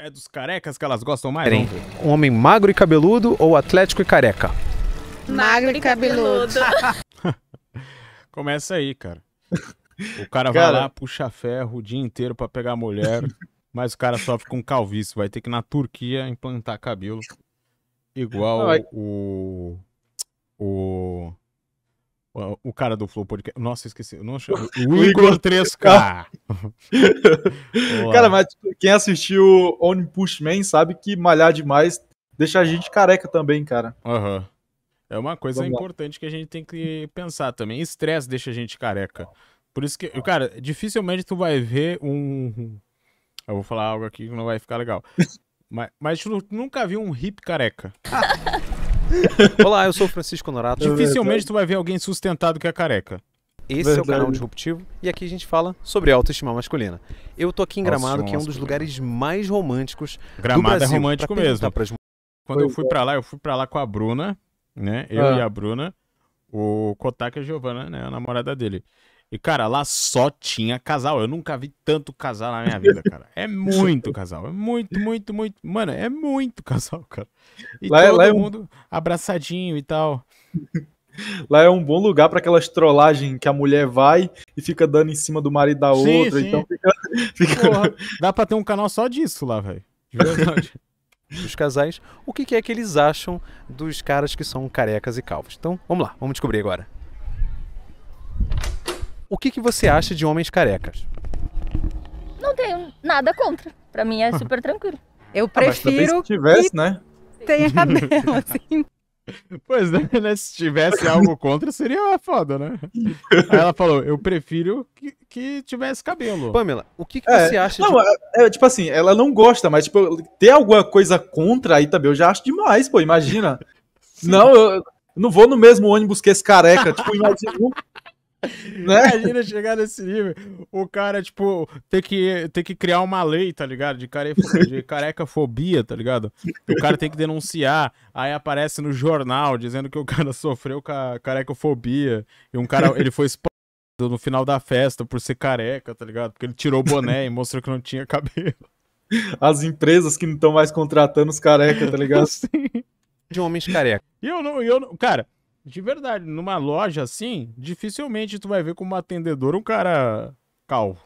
É dos carecas que elas gostam mais? Um homem magro e cabeludo ou atlético e careca? Magro e cabeludo. Começa aí, cara. O cara, cara, vai lá, puxa ferro o dia inteiro para pegar a mulher, mas o cara sofre com calvície. Vai ter que ir na Turquia implantar cabelo. Igual Não, é... o. O o cara do Flow Podcast. Nossa, esqueci. não chamo. O Igor 3K. cara, mas tipo, quem assistiu On Pushman sabe que malhar demais deixa a gente careca também, cara. Uhum. É uma coisa Vamos importante lá. que a gente tem que pensar também. Estresse deixa a gente careca. Por isso que, cara, dificilmente tu vai ver um. Eu vou falar algo aqui que não vai ficar legal. mas, mas tu nunca viu um hip careca. Olá, eu sou o Francisco Norato. Dificilmente tu vai ver alguém sustentado que é careca. Esse Verdade. é o canal Disruptivo e aqui a gente fala sobre autoestima masculina. Eu tô aqui em Gramado, nossa, que é um dos lugares mais românticos Gramado do é Brasil. é romântico mesmo. Pras... Quando eu fui é. para lá, eu fui para lá com a Bruna, né? Eu ah. e a Bruna, o Kotaka e é a Giovana, né, a namorada dele. E, cara, lá só tinha casal. Eu nunca vi tanto casal na minha vida, cara. É muito casal. É muito, muito, muito. Mano, é muito casal, cara. E lá, é- todo lá é um... mundo abraçadinho e tal. Lá é um bom lugar para aquelas trollagens que a mulher vai e fica dando em cima do marido da sim, outra. Sim. Então fica. fica... Porra, dá pra ter um canal só disso lá, velho. De verdade. dos casais, o que é que eles acham dos caras que são carecas e calvos. Então, vamos lá, vamos descobrir agora. O que, que você acha de homens carecas? Não tenho nada contra. Para mim é super tranquilo. Eu ah, prefiro. Ah, se tivesse, que né? Tenha cabelo, assim. Pois é, né? Se tivesse algo contra, seria foda, né? Aí ela falou: eu prefiro que, que tivesse cabelo. Pamela, o que, que é, você acha não, de... É, é, tipo assim, ela não gosta, mas tipo, ter alguma coisa contra aí também, eu já acho demais, pô. Imagina. Sim. Não, eu não vou no mesmo ônibus que esse careca. tipo, imagina. Né? Imagina chegar nesse nível. O cara, tipo, tem que, tem que criar uma lei, tá ligado? De, care... de carecafobia, tá ligado? O cara tem que denunciar. Aí aparece no jornal dizendo que o cara sofreu ca... carecafobia. E um cara, ele foi no final da festa por ser careca, tá ligado? Porque ele tirou o boné e mostrou que não tinha cabelo. As empresas que não estão mais contratando os carecas, tá ligado? Sim. De homens careca. E eu não, eu não. Cara de verdade, numa loja assim, dificilmente tu vai ver como atendedor um cara calvo,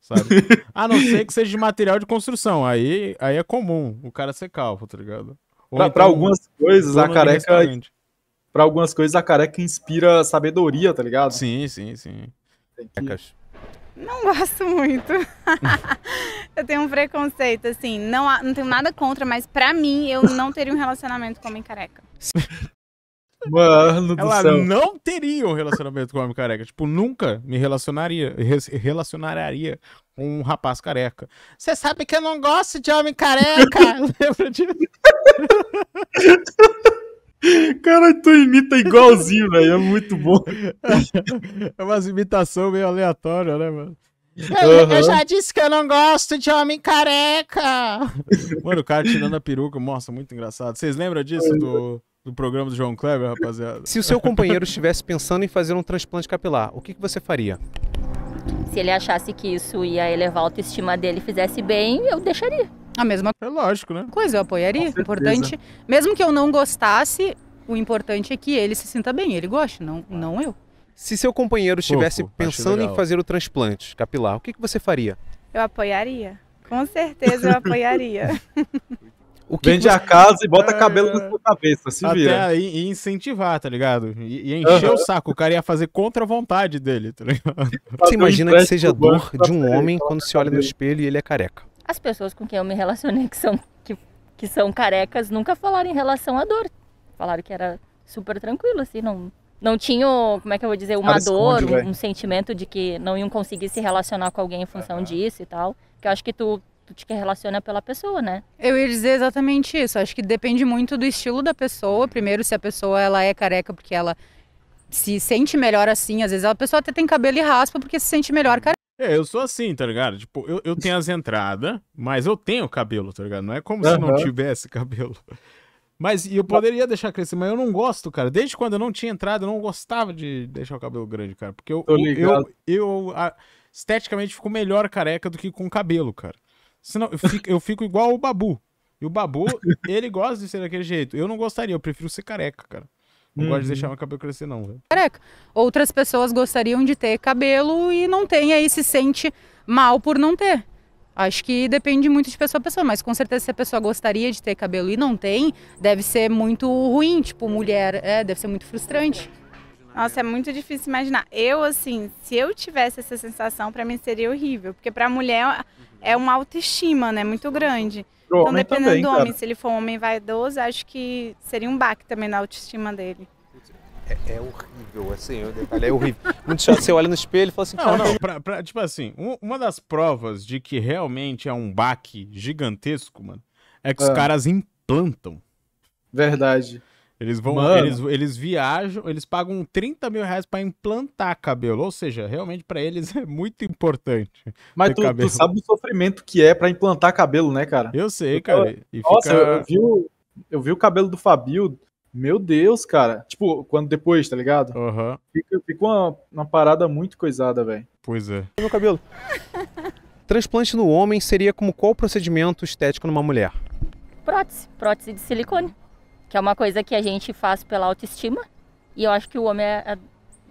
sabe? a não ser que seja de material de construção, aí, aí é comum o cara ser calvo, tá ligado? Para pra, então, pra algumas coisas, a careca... Pra algumas coisas, a careca inspira sabedoria, tá ligado? Sim, sim, sim. Que... Não gosto muito. eu tenho um preconceito, assim. Não, não tenho nada contra, mas pra mim, eu não teria um relacionamento com homem careca. Mano do Ela céu. não teria um relacionamento com homem careca. Tipo, nunca me relacionaria, relacionaria com um rapaz careca. Você sabe que eu não gosto de homem careca. Lembra de Cara, tu imita igualzinho, velho. É muito bom. É umas imitação meio aleatória, né, mano? Eu, uhum. eu, já disse que eu não gosto de homem careca. Mano, o cara tirando a peruca, mostra muito engraçado. Vocês lembram disso do do programa do João Kleber, rapaziada. Se o seu companheiro estivesse pensando em fazer um transplante capilar, o que, que você faria? Se ele achasse que isso ia elevar a autoestima dele e fizesse bem, eu deixaria. A mesma É lógico, né? coisa, eu apoiaria. O importante, mesmo que eu não gostasse, o importante é que ele se sinta bem, ele goste, não, não eu. Se seu companheiro estivesse pensando em fazer o transplante capilar, o que, que você faria? Eu apoiaria. Com certeza eu apoiaria. O que Vende custa... a casa e bota é... cabelo na sua cabeça, se Até vira. E, incentivar, tá ligado? E, e encher uhum. o saco. O cara ia fazer contra a vontade dele, tá ligado? Você imagina que seja dor de um homem quando se olha no espelho e ele é careca. As pessoas com quem eu me relacionei que são, que, que são carecas nunca falaram em relação à dor. Falaram que era super tranquilo, assim, não, não tinham, como é que eu vou dizer, uma dor, esconde, um, um sentimento de que não iam conseguir se relacionar com alguém em função disso e tal. Que eu acho que tu tu te relaciona pela pessoa, né? Eu ia dizer exatamente isso. Acho que depende muito do estilo da pessoa. Primeiro, se a pessoa ela é careca porque ela se sente melhor assim. Às vezes a pessoa até tem cabelo e raspa porque se sente melhor careca. É, eu sou assim, tá ligado? Tipo, eu, eu tenho as entradas, mas eu tenho cabelo, tá ligado? Não é como uhum. se não tivesse cabelo. Mas eu poderia deixar crescer, mas eu não gosto, cara. Desde quando eu não tinha entrada, eu não gostava de deixar o cabelo grande, cara. Porque eu, eu, eu, eu a, esteticamente fico melhor careca do que com cabelo, cara. Senão eu fico, eu fico igual o Babu. E o Babu, ele gosta de ser daquele jeito. Eu não gostaria, eu prefiro ser careca, cara. Não uhum. gosto de uhum. deixar meu cabelo crescer, não, velho. Careca. Outras pessoas gostariam de ter cabelo e não tem, aí se sente mal por não ter. Acho que depende muito de pessoa a pessoa, mas com certeza se a pessoa gostaria de ter cabelo e não tem, deve ser muito ruim, tipo, mulher, é, deve ser muito frustrante. Nossa, é muito difícil imaginar. Eu, assim, se eu tivesse essa sensação, para mim seria horrível. Porque pra mulher é uma autoestima, né? Muito grande. Pro então, dependendo também, do homem, cara. se ele for um homem vaidoso, acho que seria um baque também na autoestima dele. É, é horrível, assim, o detalhe é horrível. Muito chato, você olha no espelho e fala assim... Não, não, pra, pra, tipo assim, uma das provas de que realmente é um baque gigantesco, mano, é que ah. os caras implantam. Verdade. Eles vão, eles, eles viajam, eles pagam 30 mil reais pra implantar cabelo. Ou seja, realmente para eles é muito importante. Mas tu, tu, sabe o sofrimento que é para implantar cabelo, né, cara? Eu sei, cara. E Nossa, fica... eu, eu, vi o, eu vi o cabelo do Fabio. Meu Deus, cara. Tipo, quando depois, tá ligado? Uhum. Fica, fica uma, uma parada muito coisada, velho. Pois é. Meu cabelo. Transplante no homem seria como qual procedimento estético numa mulher? Prótese. Prótese de silicone que é uma coisa que a gente faz pela autoestima, e eu acho que o homem é, é,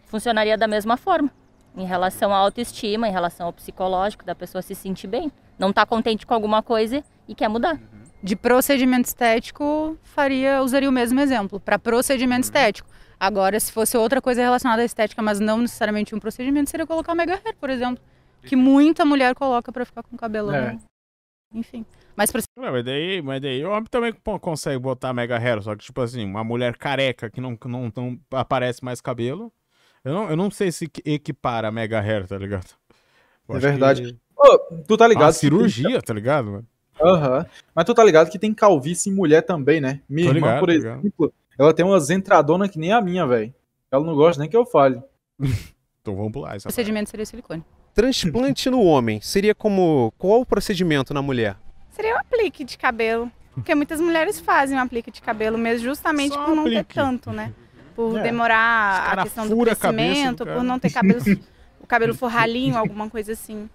funcionaria da mesma forma, em relação à autoestima, em relação ao psicológico, da pessoa se sentir bem, não está contente com alguma coisa e quer mudar. Uhum. De procedimento estético, faria, usaria o mesmo exemplo, para procedimento uhum. estético. Agora, se fosse outra coisa relacionada à estética, mas não necessariamente um procedimento, seria colocar mega hair, por exemplo que muita mulher coloca para ficar com cabelão. É. Né? Enfim. Mas pra... Não, mas daí, mas daí o homem também consegue botar Mega Hair, só que, tipo assim, uma mulher careca que não, não, não aparece mais cabelo. Eu não, eu não sei se equipara Mega Hair, tá ligado? Eu é verdade. Que... É oh, tu tá ligado? cirurgia, tá ligado, mano? Aham. Uhum. Mas tu tá ligado que tem calvície em mulher também, né? Minha irmã, por exemplo, ligado. ela tem umas entradonas que nem a minha, velho. Ela não gosta nem que eu fale. então vamos pular O procedimento seria silicone. Transplante no homem seria como qual o procedimento na mulher? Seria um aplique de cabelo, porque muitas mulheres fazem um aplique de cabelo mesmo justamente Só por não aplique. ter tanto, né? Por é. demorar a questão do crescimento, do por não ter cabelo, o cabelo forralinho, alguma coisa assim.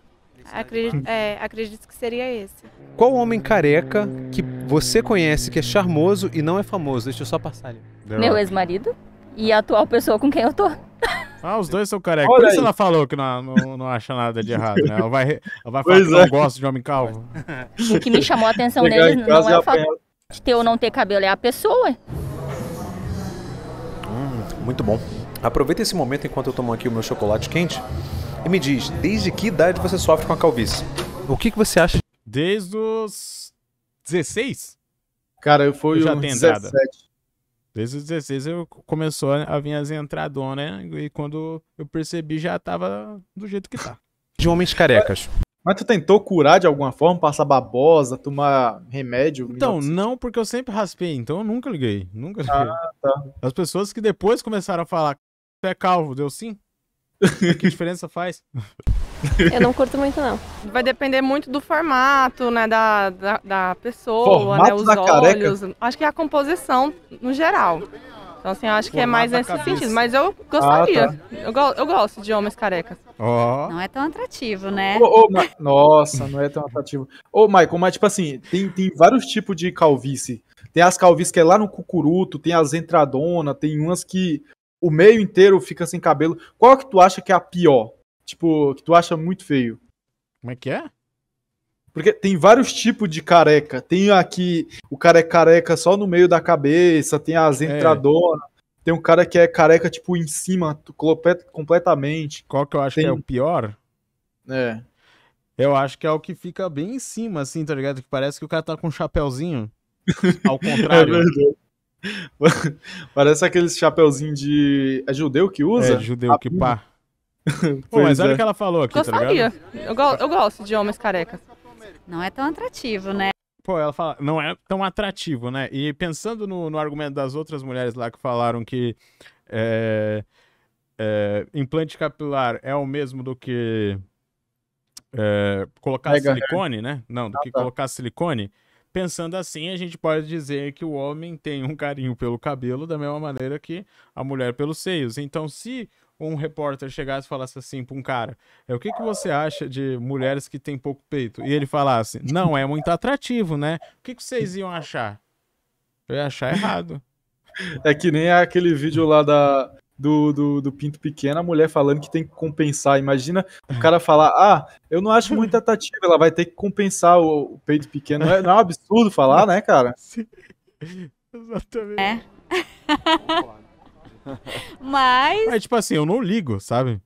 Acredito, é, acredito que seria esse. Qual homem careca que você conhece que é charmoso e não é famoso? Deixa eu só passar ali. Meu ex-marido e a atual pessoa com quem eu tô. Ah, os dois são carecas. Por isso ela falou que não, não, não, acha nada de errado, né? Ela vai, ela vai pois falar é. que não gosta de homem calvo. O que me chamou a atenção deles não é o fato de ter ou não ter cabelo, é a pessoa. Hum, muito bom. Aproveita esse momento enquanto eu tomo aqui o meu chocolate quente e me diz, desde que idade você sofre com a calvície? O que, que você acha? Desde os 16? Cara, eu fui eu já uns 17. Desde os 16 eu começou a vir as entradonas né? e quando eu percebi já tava do jeito que tá. De homens carecas. Mas tu tentou curar de alguma forma, passar babosa, tomar remédio? Então, não, porque eu sempre raspei, então eu nunca liguei. Nunca ah, liguei. Ah, tá. As pessoas que depois começaram a falar, tu é calvo, deu sim? que diferença faz? Eu não curto muito, não. Vai depender muito do formato, né? Da, da, da pessoa, formato né? Os olhos. Careca. Acho que é a composição no geral. Então, assim, eu acho que é mais nesse cabeça. sentido. Mas eu gostaria. Ah, tá. eu, go eu, gosto de homens carecas. Oh. Não é tão atrativo, né? Oh, oh, Nossa, não é tão atrativo. Ô, Michael, mas tipo assim, tem, tem vários tipos de calvície. Tem as calvícies que é lá no cucuruto, tem as entradona, tem umas que o meio inteiro fica sem cabelo. Qual é que tu acha que é a pior? Tipo, que tu acha muito feio. Como é que é? Porque tem vários tipos de careca. Tem aqui, o cara é careca só no meio da cabeça, tem as entradoras, é. tem um cara que é careca, tipo, em cima, completamente. Qual que eu acho tem... que é o pior? É. Eu acho que é o que fica bem em cima, assim, tá ligado? Que parece que o cara tá com um chapéuzinho. Ao contrário. É parece aqueles chapéuzinho de. É judeu que é, usa? É, judeu, que pá. Pô, mas olha é. o que ela falou aqui, Gostaria. tá ligado? Eu, go eu gosto de homens carecas. Não é tão atrativo, né? Pô, ela fala, não é tão atrativo, né? E pensando no, no argumento das outras mulheres lá que falaram que é, é, implante capilar é o mesmo do que é, colocar Mega silicone, hair. né? Não, do ah, que tá. colocar silicone. Pensando assim, a gente pode dizer que o homem tem um carinho pelo cabelo da mesma maneira que a mulher pelos seios. Então, se um repórter chegasse e falasse assim para um cara: é o que, que você acha de mulheres que têm pouco peito? E ele falasse: não é muito atrativo, né? O que, que vocês iam achar? Eu ia achar errado. É que nem aquele vídeo lá da, do, do, do, Pinto Pequeno, a mulher falando que tem que compensar. Imagina o cara falar: Ah, eu não acho muito atrativo ela vai ter que compensar o, o peito pequeno. Não é, não é, um absurdo falar, né, cara? Sim. Exatamente. É. Mas. É tipo assim, eu não ligo, sabe?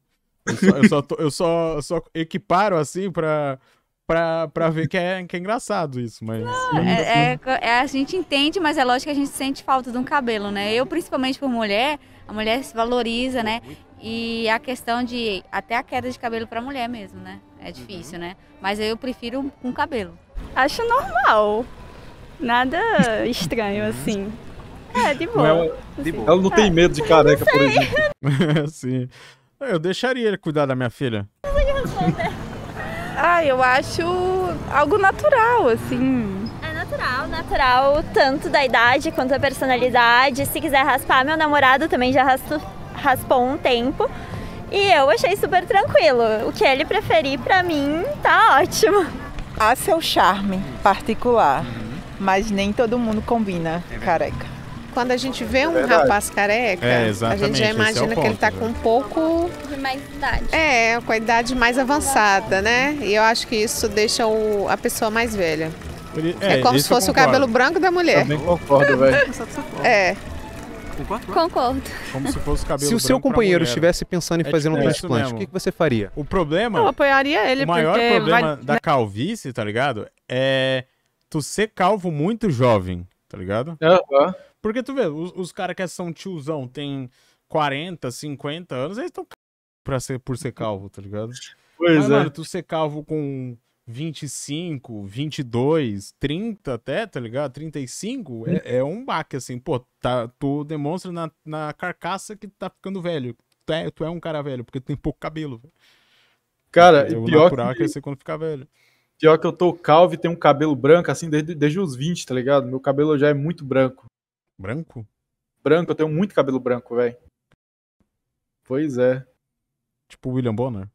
Eu só, eu só, tô, eu só, só equiparo assim pra, pra, pra ver que é, que é engraçado isso, mas. Não, é, é, é, a gente entende, mas é lógico que a gente sente falta de um cabelo, né? Eu, principalmente por mulher, a mulher se valoriza, né? E a questão de. Até a queda de cabelo pra mulher mesmo, né? É difícil, uhum. né? Mas eu prefiro com cabelo. Acho normal. Nada estranho uhum. assim. É, de é boa. Ela, de boa. ela não tem medo de careca, por exemplo. Sim. Eu deixaria ele cuidar da minha filha. Ah, eu acho algo natural, assim. É natural, natural, tanto da idade quanto da personalidade. Se quiser raspar, meu namorado também já raspou um tempo. E eu achei super tranquilo. O que ele preferir para mim tá ótimo. Há seu charme particular, uhum. mas nem todo mundo combina é careca quando a gente vê é um rapaz careca, é, a gente já é imagina é ponto, que ele está né? com um pouco. De mais idade. É, com a idade mais avançada, né? E eu acho que isso deixa o, a pessoa mais velha. É, é como se fosse o cabelo branco da mulher. Também concordo, velho. é. Concordo? Concordo. Como se fosse o cabelo Se o seu companheiro estivesse pensando em é fazer um transplante, o que, que você faria? O problema. Eu apoiaria ele, O maior problema vai... da né? calvície, tá ligado? É tu ser calvo muito jovem, tá ligado? Aham. Uh -huh. Porque tu vê, os, os caras que são tiozão, tem 40, 50 anos, eles estão para ser por ser calvo, tá ligado? Pois Mas, é. Mano, tu ser calvo com 25, 22, 30 até, tá ligado? 35 é, hum. é um baque, assim. Pô, tá, tu demonstra na, na carcaça que tá ficando velho. Tu é, tu é um cara velho, porque tu tem pouco cabelo. Cara, eu pior que... que... É quando ficar velho. Pior que eu tô calvo e tenho um cabelo branco, assim, desde, desde os 20, tá ligado? Meu cabelo já é muito branco. Branco? Branco, eu tenho muito cabelo branco, velho. Pois é. Tipo William Bonner?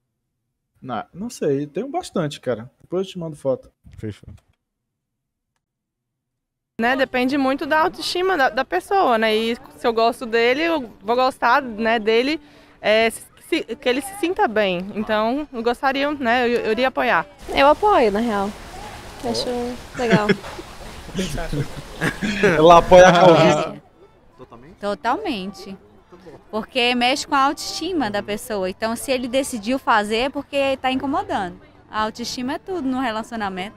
Não, não sei, tenho bastante, cara. Depois eu te mando foto. Fechou. Né, depende muito da autoestima da, da, pessoa, né? E se eu gosto dele, eu vou gostar né, dele é, se, que ele se sinta bem. Então, eu gostaria, né? Eu, eu iria apoiar. Eu apoio, na real. Acho legal. Ela apoia a calvície. Totalmente? Totalmente. Porque mexe com a autoestima da pessoa. Então, se ele decidiu fazer, é porque está incomodando. A autoestima é tudo no relacionamento.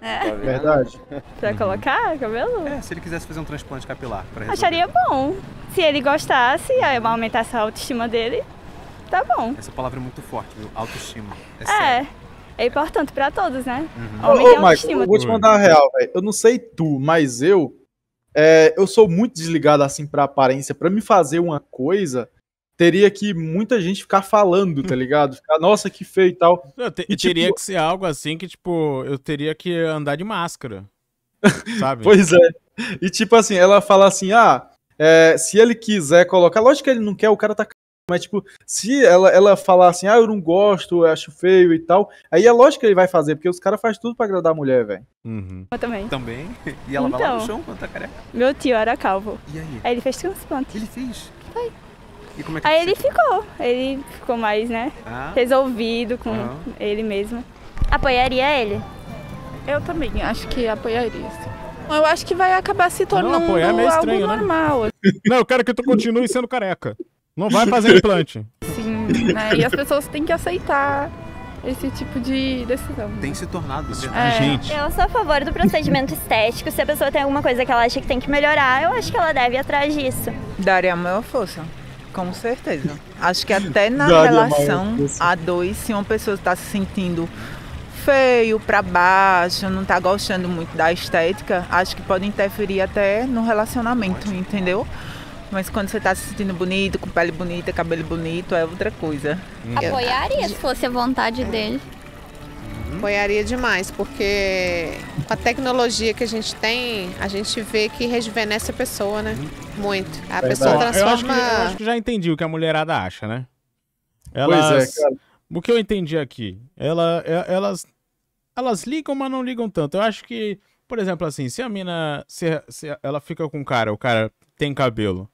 É. Tá Verdade. Pra colocar cabelo? É, se ele quisesse fazer um transplante capilar. Acharia bom. Se ele gostasse, aí aumentar essa autoestima dele, tá bom. Essa palavra é muito forte, viu? Autoestima. É. é é importante pra todos, né? Uhum. o ô, ô, Mike, eu vou te mandar a real, velho. Eu não sei tu, mas eu. É, eu sou muito desligado assim pra aparência. Pra me fazer uma coisa, teria que muita gente ficar falando, tá ligado? Ficar, nossa, que feio e tal. Eu te, e, tipo... teria que ser algo assim que, tipo, eu teria que andar de máscara. Sabe? pois é. E tipo assim, ela fala assim: ah, é, se ele quiser colocar. Lógico que ele não quer, o cara tá mas, tipo, se ela, ela falar assim, ah, eu não gosto, eu acho feio e tal, aí é lógico que ele vai fazer, porque os caras fazem tudo pra agradar a mulher, velho. Uhum. Eu também. Também? E ela então, vai lá no então. chão quando tá careca? Meu tio era calvo. E aí? Aí ele fez transplante. Ele fez? Foi. E como é que Aí ele ficou. Ele ficou mais, né? Ah. Resolvido com ah. ele mesmo. Apoiaria ele? Eu também acho que apoiaria, isso. Eu acho que vai acabar se tornando não, é estranho, algo né? normal. Assim. Não, eu quero que tu continue sendo careca. Não vai fazer implante. Sim, né? E as pessoas têm que aceitar esse tipo de decisão. Tem se tornado isso. Né? É. Eu sou a favor do procedimento estético. Se a pessoa tem alguma coisa que ela acha que tem que melhorar, eu acho que ela deve ir atrás disso. Daria a maior força. Com certeza. Acho que até na Daria relação a, a dois, se uma pessoa está se sentindo feio, para baixo, não está gostando muito da estética, acho que pode interferir até no relacionamento, entendeu? Mas quando você tá se sentindo bonito, com pele bonita, cabelo bonito, é outra coisa. Hum. Apoiaria se fosse a vontade é. dele. Hum. Apoiaria demais, porque com a tecnologia que a gente tem, a gente vê que rejuvenesce a pessoa, né? Hum. Muito. A é pessoa transforma. Eu acho, que, eu acho que já entendi o que a mulherada acha, né? Elas, pois é, cara. O que eu entendi aqui, ela, é, elas, elas ligam, mas não ligam tanto. Eu acho que, por exemplo, assim, se a mina, se, se ela fica com o cara, o cara tem cabelo,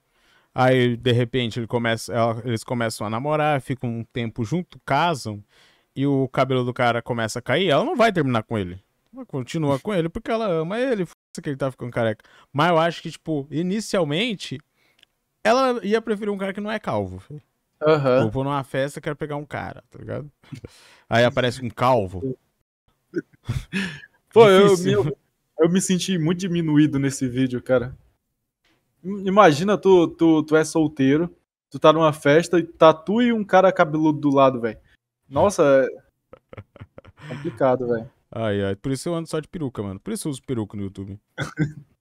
Aí, de repente, ele começa, ela, eles começam a namorar, ficam um tempo junto, casam, e o cabelo do cara começa a cair, ela não vai terminar com ele. Ela continua com ele porque ela ama ele, foda-se que ele tá ficando careca. Mas eu acho que, tipo, inicialmente, ela ia preferir um cara que não é calvo. Filho. Uhum. Vou numa festa, quero pegar um cara, tá ligado? Aí aparece um calvo. Pô, eu, eu, eu me senti muito diminuído nesse vídeo, cara. Imagina tu, tu, tu é solteiro, tu tá numa festa e tá e um cara cabeludo do lado, velho. Nossa, é complicado, velho. Ai, ai. Por isso eu ando só de peruca, mano. Por isso eu uso peruca no YouTube.